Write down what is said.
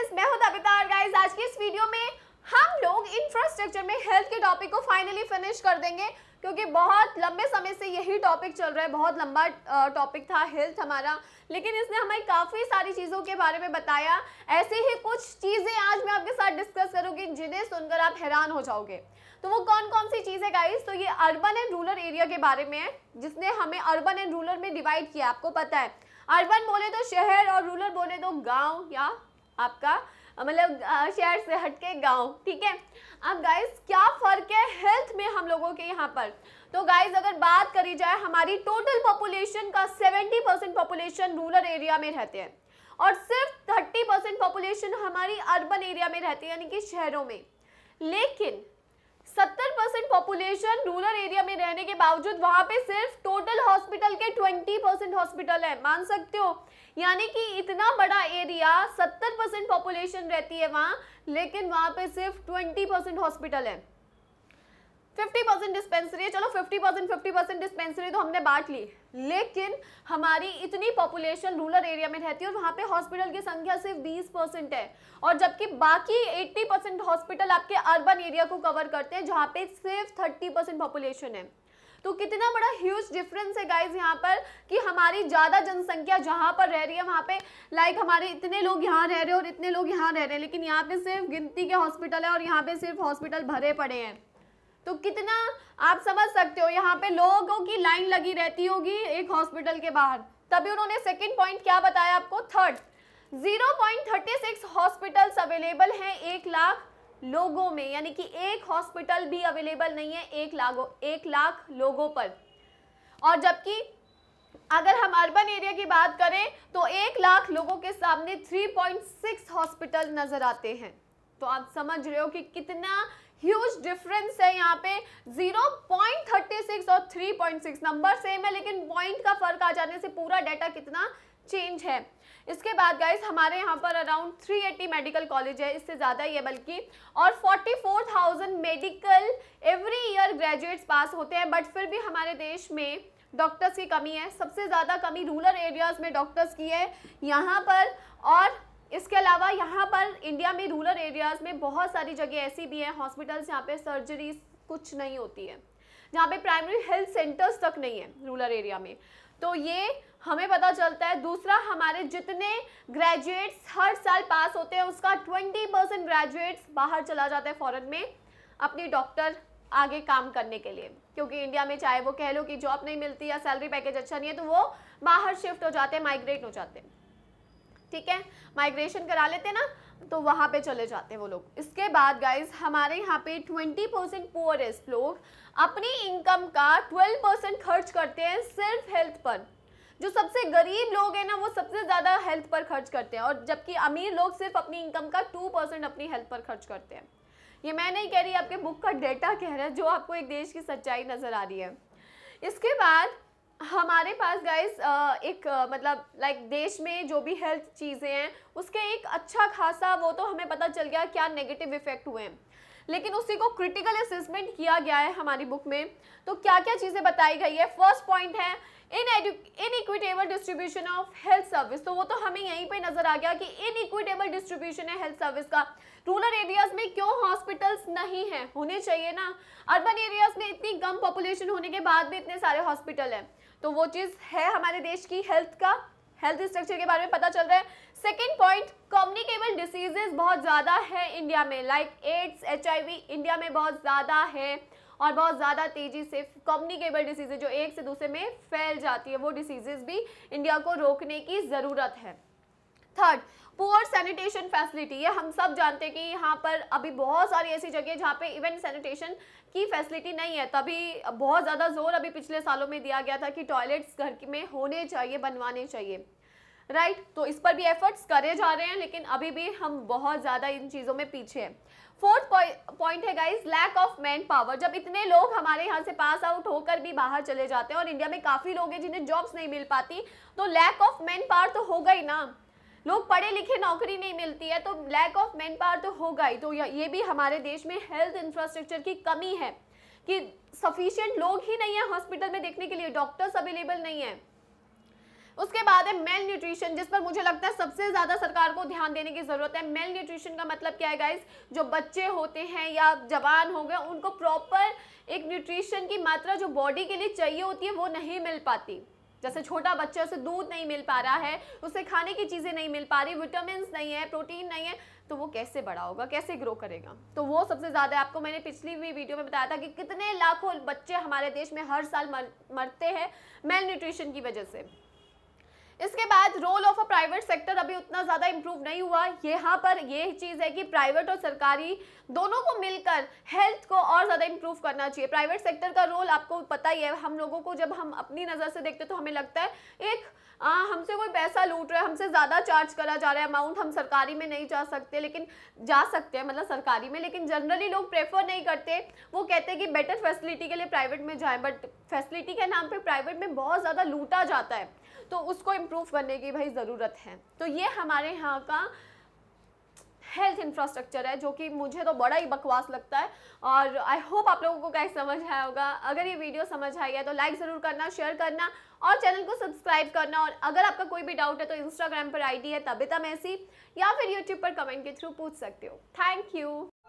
guys मैं हूं दबिता और गाइस आज की इस वीडियो में हम लोग इंफ्रास्ट्रक्चर में हेल्थ के टॉपिक को फाइनली फिनिश कर देंगे क्योंकि बहुत लंबे समय से यही टॉपिक चल रहा है बहुत लंबा टॉपिक था हेल्थ हमारा लेकिन इसने हमें काफ़ी सारी चीज़ों के बारे में बताया ऐसे ही कुछ चीज़ें आज मैं आपके साथ डिस्कस करूँगी जिन्हें सुनकर आप हैरान हो जाओगे तो वो कौन कौन सी चीज़ें गाइस तो ये अर्बन एंड रूरल एरिया के बारे में है जिसने हमें अर्बन एंड रूरल में डिवाइड किया आपको पता है अर्बन बोले तो शहर और रूरल बोले तो गांव या आपका मतलब शहर से हटके गांव ठीक है अब गाइस क्या फ़र्क है हेल्थ में हम लोगों के यहाँ पर तो गाइस अगर बात करी जाए हमारी टोटल पॉपुलेशन का 70 परसेंट पॉपुलेशन रूरल एरिया में रहते हैं और सिर्फ 30 परसेंट पॉपुलेशन हमारी अर्बन एरिया में रहती है यानी कि शहरों में लेकिन 70 परसेंट रूरल एरिया में रहने के बावजूद वहां पे सिर्फ टोटल हॉस्पिटल के 20 परसेंट हॉस्पिटल है मान सकते हो यानी कि इतना बड़ा एरिया 70 परसेंट पॉपुलेशन रहती है वहां लेकिन वहां पे सिर्फ 20 परसेंट हॉस्पिटल है फिफ्टी परसेंट डिस्पेंसरी है चलो fifty percent fifty percent dispensary तो हमने बांट ली लेकिन हमारी इतनी पॉपुलेशन रूरल एरिया में रहती है और वहाँ पे हॉस्पिटल की संख्या सिर्फ बीस परसेंट है और जबकि बाकी एट्टी परसेंट हॉस्पिटल आपके अर्बन एरिया को कवर करते हैं जहाँ पे सिर्फ थर्टी परसेंट पॉपुलेशन है तो कितना बड़ा ह्यूज डिफरेंस है गाइज यहाँ पर कि हमारी ज़्यादा जनसंख्या जहाँ पर रह रही है वहाँ पे लाइक हमारे इतने लोग यहाँ रह रहे हैं और इतने लोग यहाँ रह रहे हैं लेकिन यहाँ पे सिर्फ गिनती के हॉस्पिटल है और यहाँ पे सिर्फ हॉस्पिटल भरे पड़े हैं तो कितना आप समझ सकते हो यहाँ पे लोगों की लाइन लगी रहती होगी एक हॉस्पिटल के बाहर तभी उन्होंने सेकेंड पॉइंट क्या बताया आपको थर्ड 0.36 हॉस्पिटल्स अवेलेबल हैं एक लाख लोगों में यानी कि एक हॉस्पिटल भी अवेलेबल नहीं है एक लाख एक लाख लोगों पर और जबकि अगर हम अर्बन एरिया की बात करें तो एक लाख लोगों के सामने 3.6 हॉस्पिटल नज़र आते हैं तो आप समझ रहे हो कि कितना ह्यूज डिफरेंस है यहाँ पे 0.36 और 3.6 नंबर सेम है लेकिन पॉइंट का फर्क आ जाने से पूरा डाटा कितना चेंज है इसके बाद गाइज हमारे यहाँ पर अराउंड 380 मेडिकल कॉलेज है इससे ज़्यादा ही है बल्कि और 44,000 medical every year graduates pass होते हैं बट फिर भी हमारे देश में डॉक्टर्स की कमी है सबसे ज़्यादा कमी रूरल एरियाज़ में डॉक्टर्स की है यहाँ पर और इसके अलावा यहाँ पर इंडिया में रूरल एरियाज़ में बहुत सारी जगह ऐसी भी हैं हॉस्पिटल्स यहाँ पे सर्जरीज कुछ नहीं होती है जहाँ पे प्राइमरी हेल्थ सेंटर्स तक नहीं है रूरल एरिया में तो ये हमें पता चलता है दूसरा हमारे जितने ग्रेजुएट्स हर साल पास होते हैं उसका ट्वेंटी परसेंट ग्रेजुएट्स बाहर चला जाता है फ़ॉरन में अपनी डॉक्टर आगे काम करने के लिए क्योंकि इंडिया में चाहे वो कह लो कि जॉब नहीं मिलती या सैलरी पैकेज अच्छा नहीं है तो वो बाहर शिफ्ट हो जाते हैं माइग्रेट हो जाते हैं ठीक है माइग्रेशन करा लेते ना तो वहाँ पे चले जाते हैं वो लोग इसके बाद गाइज हमारे यहाँ पे 20 परसेंट पुअरेस्ट लोग अपनी इनकम का 12 परसेंट खर्च करते हैं सिर्फ हेल्थ पर जो सबसे गरीब लोग हैं ना वो सबसे ज़्यादा हेल्थ पर खर्च करते हैं और जबकि अमीर लोग सिर्फ अपनी इनकम का 2 परसेंट अपनी हेल्थ पर खर्च करते हैं ये मैं नहीं कह रही आपके बुक का डेटा कह रहा है जो आपको एक देश की सच्चाई नज़र आ रही है इसके बाद हमारे पास गाइस एक मतलब लाइक देश में जो भी हेल्थ चीज़ें हैं उसके एक अच्छा खासा वो तो हमें पता चल गया क्या नेगेटिव इफेक्ट हुए हैं लेकिन उसी को क्रिटिकल असेसमेंट किया गया है हमारी बुक में तो क्या क्या चीज़ें बताई गई है फर्स्ट पॉइंट है in inequitable distribution of health service तो वो तो हमें यहीं पे नजर आ गया कि इन इक्विटेबल डिस्ट्रीब्यूशन है हेल्थ सर्विस का रूरल एरियाज में क्यों हॉस्पिटल्स नहीं है होने चाहिए ना अर्बन एरियाज में इतनी कम पॉपुलेशन होने के बाद भी इतने सारे हॉस्पिटल हैं तो वो चीज़ है हमारे देश की हेल्थ का हेल्थ स्ट्रक्चर के बारे में पता चल रहा है सेकेंड डिजीजेस बहुत ज़्यादा है इंडिया में लाइक एड्स एच इंडिया में बहुत ज़्यादा है और बहुत ज़्यादा तेज़ी से कम्युनिकेबल डिसीजे जो एक से दूसरे में फैल जाती है वो डिसीजेज भी इंडिया को रोकने की ज़रूरत है थर्ड पुअर सैनिटेशन फैसिलिटी ये हम सब जानते हैं कि यहाँ पर अभी बहुत सारी ऐसी जगह जहाँ पे इवन सैनिटेशन की फैसिलिटी नहीं है तभी बहुत ज़्यादा जोर अभी पिछले सालों में दिया गया था कि टॉयलेट्स घर में होने चाहिए बनवाने चाहिए राइट तो इस पर भी एफर्ट्स करे जा रहे हैं लेकिन अभी भी हम बहुत ज़्यादा इन चीज़ों में पीछे हैं फोर्थ पॉइंट है guys lack of manpower जब इतने लोग हमारे यहाँ से पास आउट होकर भी बाहर चले जाते हैं और इंडिया में काफ़ी लोग हैं जिन्हें जॉब्स नहीं मिल पाती तो लैक ऑफ मैन पावर तो होगा ही ना लोग पढ़े लिखे नौकरी नहीं मिलती है तो लैक ऑफ मैन पावर तो होगा ही तो ये भी हमारे देश में हेल्थ इंफ्रास्ट्रक्चर की कमी है कि सफिशियंट लोग ही नहीं है हॉस्पिटल में देखने के लिए डॉक्टर्स अवेलेबल नहीं है उसके बाद है मेल न्यूट्रिशन जिस पर मुझे लगता है सबसे ज़्यादा सरकार को ध्यान देने की ज़रूरत है मेल न्यूट्रिशन का मतलब क्या है गाइज जो बच्चे होते हैं या जवान हो गए उनको प्रॉपर एक न्यूट्रिशन की मात्रा जो बॉडी के लिए चाहिए होती है वो नहीं मिल पाती जैसे छोटा बच्चा उसे दूध नहीं मिल पा रहा है उसे खाने की चीज़ें नहीं मिल पा रही विटामिन नहीं है प्रोटीन नहीं है तो वो कैसे बड़ा होगा कैसे ग्रो करेगा तो वो सबसे ज़्यादा आपको मैंने पिछली भी वीडियो में बताया था कि कितने लाखों बच्चे हमारे देश में हर साल मर, मरते हैं मेल न्यूट्रिशन की वजह से इसके बाद role of a private sector अभी उतना ज़्यादा इम्प्रूव नहीं हुआ यहाँ पर ये चीज़ है कि प्राइवेट और सरकारी दोनों को मिलकर हेल्थ को और ज़्यादा इम्प्रूव करना चाहिए प्राइवेट सेक्टर का रोल आपको पता ही है हम लोगों को जब हम अपनी नज़र से देखते तो हमें लगता है एक हमसे कोई पैसा लूट रहा है हमसे ज़्यादा चार्ज करा जा रहा है अमाउंट हम सरकारी में नहीं जा सकते लेकिन जा सकते हैं मतलब सरकारी में लेकिन जनरली लोग प्रेफर नहीं करते वो कहते हैं कि बेटर फैसिलिटी के लिए प्राइवेट में जाएँ बट फैसिलिटी के नाम पर प्राइवेट में बहुत ज़्यादा लूटा जाता है तो उसको इम्प्रूव करने की भाई ज़रूरत है तो ये हमारे यहाँ का हेल्थ इंफ्रास्ट्रक्चर है जो कि मुझे तो बड़ा ही बकवास लगता है और आई होप आप लोगों को कैसे समझ आया होगा अगर ये वीडियो समझ आई है तो लाइक ज़रूर करना शेयर करना और चैनल को सब्सक्राइब करना और अगर आपका कोई भी डाउट है तो इंस्टाग्राम पर आईडी है तबिता तो मैसी या फिर यूट्यूब पर कमेंट के थ्रू पूछ सकते हो थैंक यू